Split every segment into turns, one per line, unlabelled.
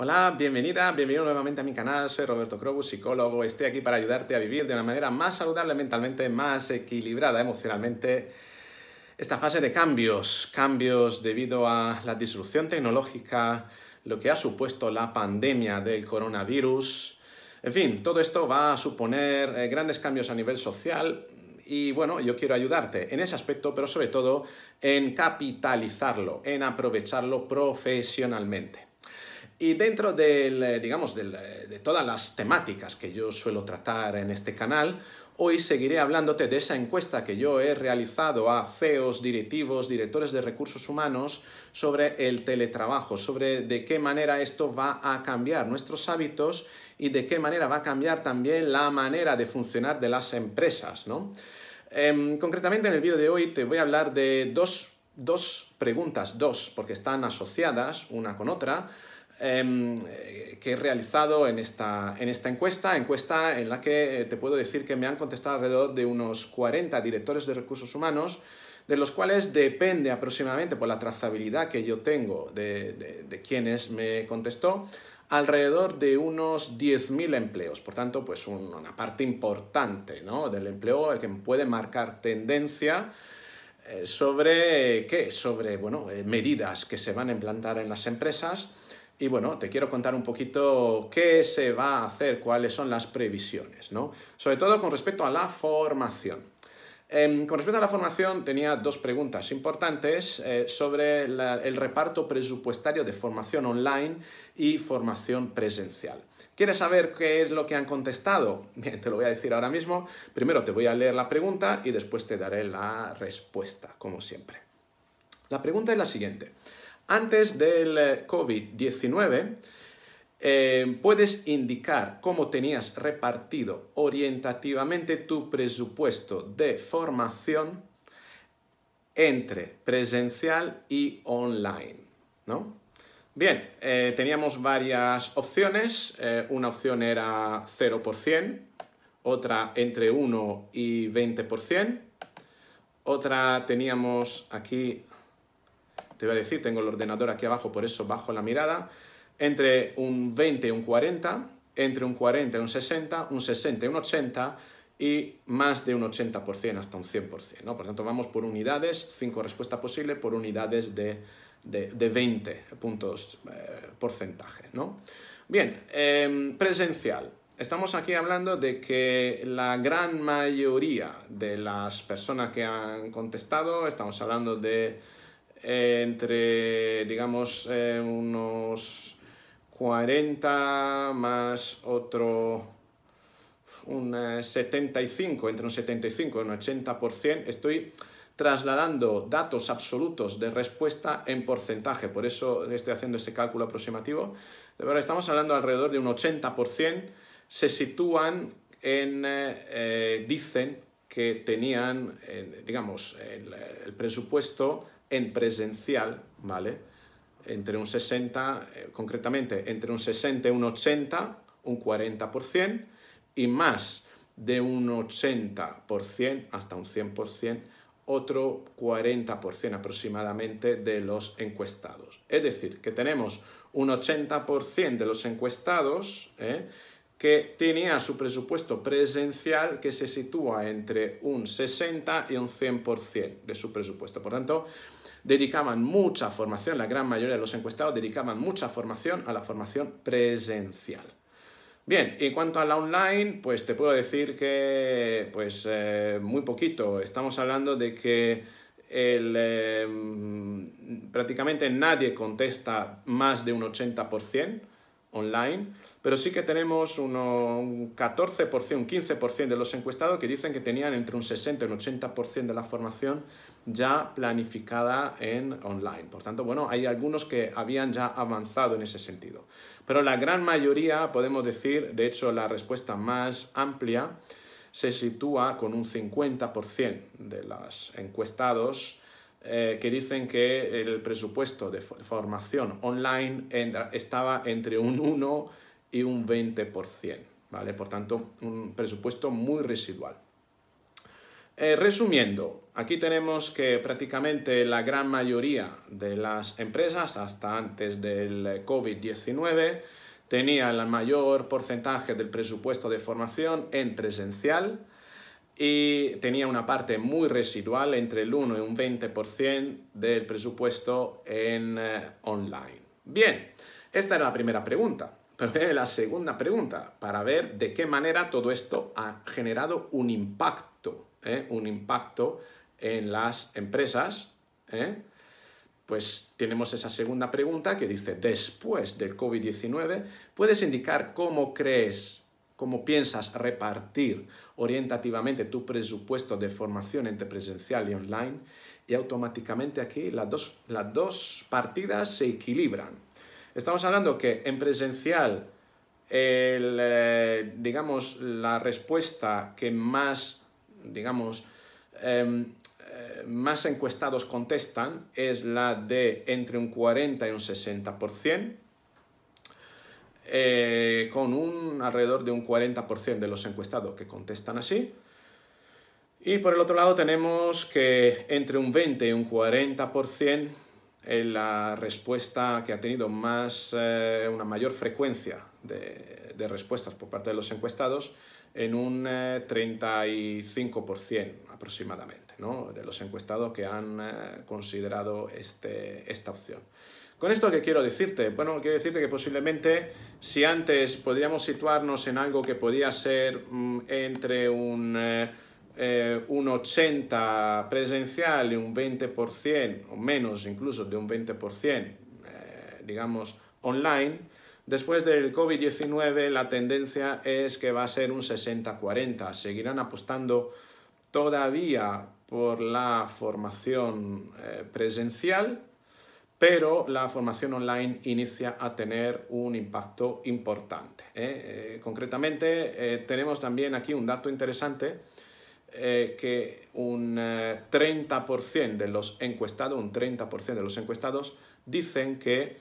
Hola, bienvenida, bienvenido nuevamente a mi canal. Soy Roberto Crobus, psicólogo. Estoy aquí para ayudarte a vivir de una manera más saludable mentalmente, más equilibrada emocionalmente. Esta fase de cambios, cambios debido a la disrupción tecnológica, lo que ha supuesto la pandemia del coronavirus. En fin, todo esto va a suponer eh, grandes cambios a nivel social, y bueno, yo quiero ayudarte en ese aspecto, pero sobre todo en capitalizarlo, en aprovecharlo profesionalmente. Y dentro del, eh, digamos, eh, de todas las temáticas que yo suelo tratar en este canal, hoy seguiré hablándote de esa encuesta que yo he realizado a CEOs, directivos, directores de recursos humanos sobre el teletrabajo, sobre de qué manera esto va a cambiar nuestros hábitos y de qué manera va a cambiar también la manera de funcionar de las empresas, em, concretamente en el vídeo de hoy te voy a hablar de dos, dos preguntas, dos, porque están asociadas una con otra, Em, eh, que he realizado en esta, encuesta, encuesta en la que eh, te puedo decir que me han contestado alrededor de unos 40 directores de recursos humanos, de los cuales depende aproximadamente por la trazabilidad que yo tengo de, quienes me contestó, alrededor de unos 10.000 empleos. Por tanto, pues una parte importante del empleo que puede marcar tendencia eh, sobre qué, sobre medidas que se van a implantar en las empresas y bueno, te quiero contar un poquito qué se va a hacer, cuáles son las previsiones, ¿no? Sobre todo con respecto a la formación. Em, con respecto a la formación, tenía dos preguntas importantes eh, sobre el reparto presupuestario de formación online y formación presencial. ¿Quieres saber qué es lo que han contestado? Bien, te lo voy a decir ahora mismo. Primero te voy a leer la pregunta y después te daré la respuesta, como siempre. La pregunta es la siguiente. Antes del eh, COVID-19, eh, puedes indicar cómo tenías repartido orientativamente tu presupuesto de formación entre presencial y online, Bien, eh, teníamos varias opciones. una opción era 0%, otra entre 1 y 20%, otra teníamos aquí te voy a decir, tengo el ordenador aquí abajo, por eso bajo la mirada, entre un 20 y un 40, entre un 40 y un 60, un 60 y un 80 y más de un 80% hasta un 100%. ¿no? Por tanto, vamos por unidades, 5 respuestas posibles por unidades de, 20 puntos eh, porcentaje. Bien, em, presencial. Estamos aquí hablando de que la gran mayoría de las personas que han contestado, estamos hablando de entre, digamos, eh, unos 40 más otro un 75, eh, entre un 75 y un 80%, estoy trasladando datos absolutos de respuesta en porcentaje, por eso estoy haciendo ese cálculo aproximativo, verdad estamos hablando alrededor de un 80%, se sitúan en, eh, dicen que tenían, digamos, el presupuesto en presencial, ¿vale? Entre un 60, eh, concretamente, entre un 60 y un 80, un 40%, y más de un 80% hasta un 100%, otro 40% aproximadamente de los encuestados. Es decir, que tenemos un 80% de los encuestados ¿eh? que tenía su presupuesto presencial que se sitúa entre un 60 y un 100% de su presupuesto. Por tanto, dedicaban mucha formación, la gran mayoría de los encuestados dedicaban mucha formación a la formación presencial. Bien, en cuanto a la online, pues te puedo decir que pues eh, muy poquito. Estamos hablando de que em, prácticamente nadie contesta más de un 80% online, pero sí que tenemos un 14%, un 15% de los encuestados que dicen que tenían entre un 60 y un 80% de la formación ya planificada en online. Por tanto, bueno, hay algunos que habían ya avanzado en ese sentido. Pero la gran mayoría, podemos decir, de hecho la respuesta más amplia, se sitúa con un 50% de los encuestados eh, que dicen que el presupuesto de formación online estaba entre un 1 y un 20%, Por tanto, un presupuesto muy residual. Eh, resumiendo, aquí tenemos que prácticamente la gran mayoría de las empresas, hasta antes del COVID-19, tenía el mayor porcentaje del presupuesto de formación en presencial, y tenía una parte muy residual, entre el 1 y un 20% del presupuesto en eh, online. Bien, esta era la primera pregunta. Pero la segunda pregunta, para ver de qué manera todo esto ha generado un impacto, eh, un impacto en las empresas. Eh. Pues tenemos esa segunda pregunta que dice, después del COVID-19, ¿puedes indicar cómo crees cómo piensas repartir orientativamente tu presupuesto de formación entre presencial y online y automáticamente aquí las dos, partidas se equilibran. Estamos hablando que en presencial, eh, digamos, la respuesta que más, em, eh, más encuestados contestan es la de entre un 40 y un 60%, eh, con un alrededor de un 40% de los encuestados que contestan así. Y por el otro lado tenemos que entre un 20 y un 40% eh, la respuesta que ha tenido más, eh, una mayor frecuencia de respuestas por parte de los encuestados en un 35% eh, aproximadamente de los encuestados que han eh, considerado este, esta opción. Con esto qué quiero decirte, bueno, quiero decirte que posiblemente si antes podríamos situarnos en algo que podía ser mm, entre un, 80 eh, presencial y un 20% o menos incluso de un 20%, digamos, online, Después del COVID-19 la tendencia es que va a ser un 60-40. Seguirán apostando todavía por la formación eh, presencial, pero la formación online inicia a tener un impacto importante. ¿eh? Eh, concretamente, tenemos también aquí un dato interesante, que un 30% de los encuestados, un 30% de los encuestados dicen que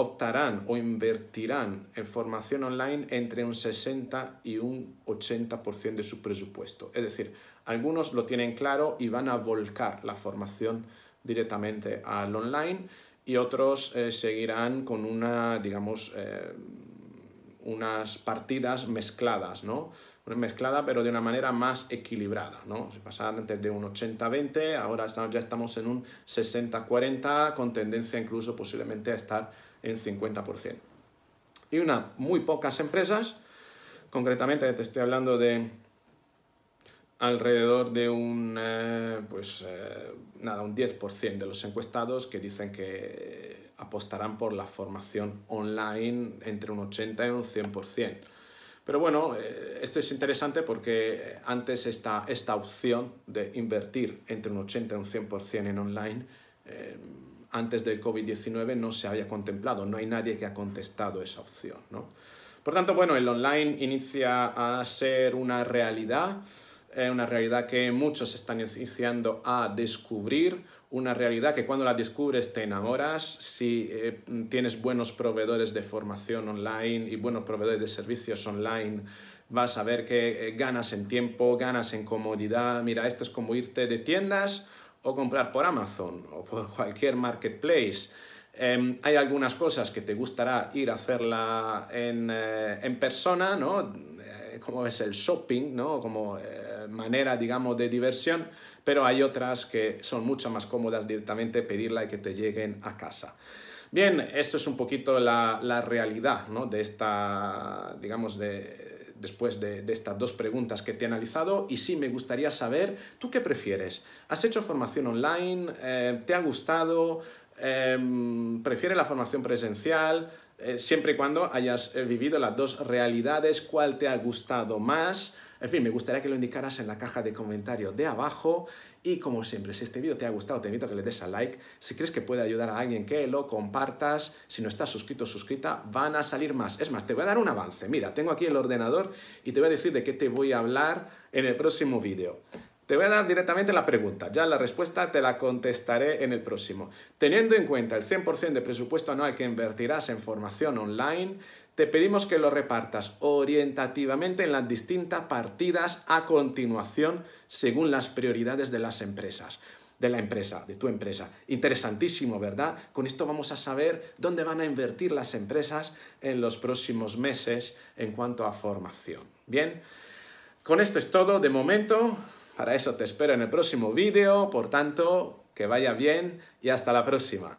optarán o invertirán en formación online entre un 60 y un 80% de su presupuesto. Es decir, algunos lo tienen claro y van a volcar la formación directamente al online y otros eh, seguirán con una, digamos, eh, unas partidas mezcladas, ¿no? mezclada, pero de una manera más equilibrada, ¿no? Se antes de un 80-20, ahora ya estamos en un 60-40, con tendencia incluso posiblemente a estar en 50%. Y una, muy pocas empresas, concretamente te estoy hablando de alrededor de un, eh, pues, eh, nada, un 10% de los encuestados que dicen que apostarán por la formación online entre un 80 y un 100%. Pero bueno, eh, esto es interesante porque antes esta, esta opción de invertir entre un 80 y un 100% en online, eh, antes del COVID-19 no se había contemplado, no hay nadie que ha contestado esa opción. ¿no? Por tanto, bueno, el online inicia a ser una realidad, eh, una realidad que muchos están iniciando a descubrir, una realidad que cuando la descubres te enamoras, si eh, tienes buenos proveedores de formación online y buenos proveedores de servicios online, vas a ver que eh, ganas en tiempo, ganas en comodidad. Mira, esto es como irte de tiendas o comprar por Amazon o por cualquier marketplace. Em, hay algunas cosas que te gustará ir a hacerla en, eh, en persona, ¿no? como es el shopping, como eh, manera, digamos, de diversión, pero hay otras que son mucho más cómodas directamente pedirla y que te lleguen a casa. Bien, esto es un poquito la, realidad de esta, digamos, después de, estas dos preguntas que te he analizado y sí me gustaría saber, ¿tú qué prefieres? ¿Has hecho formación online? Eh, ¿Te ha gustado? prefiere em, ¿Prefieres la formación presencial? Eh, siempre y cuando hayas eh, vivido las dos realidades, cuál te ha gustado más. En fin, me gustaría que lo indicaras en la caja de comentarios de abajo. Y como siempre, si este vídeo te ha gustado, te invito a que le des a like. Si crees que puede ayudar a alguien, que lo compartas. Si no estás suscrito o suscrita, van a salir más. Es más, te voy a dar un avance. Mira, tengo aquí el ordenador y te voy a decir de qué te voy a hablar en el próximo vídeo. Te voy a dar directamente la pregunta, ya la respuesta te la contestaré en el próximo. Teniendo en cuenta el 100% de presupuesto anual que invertirás en formación online, te pedimos que lo repartas orientativamente en las distintas partidas a continuación según las prioridades de las empresas de la empresa, de tu empresa. Interesantísimo, ¿verdad? Con esto vamos a saber dónde van a invertir las empresas en los próximos meses en cuanto a formación. Bien, con esto es todo de momento. Para eso te espero en el próximo vídeo, por tanto, que vaya bien y hasta la próxima.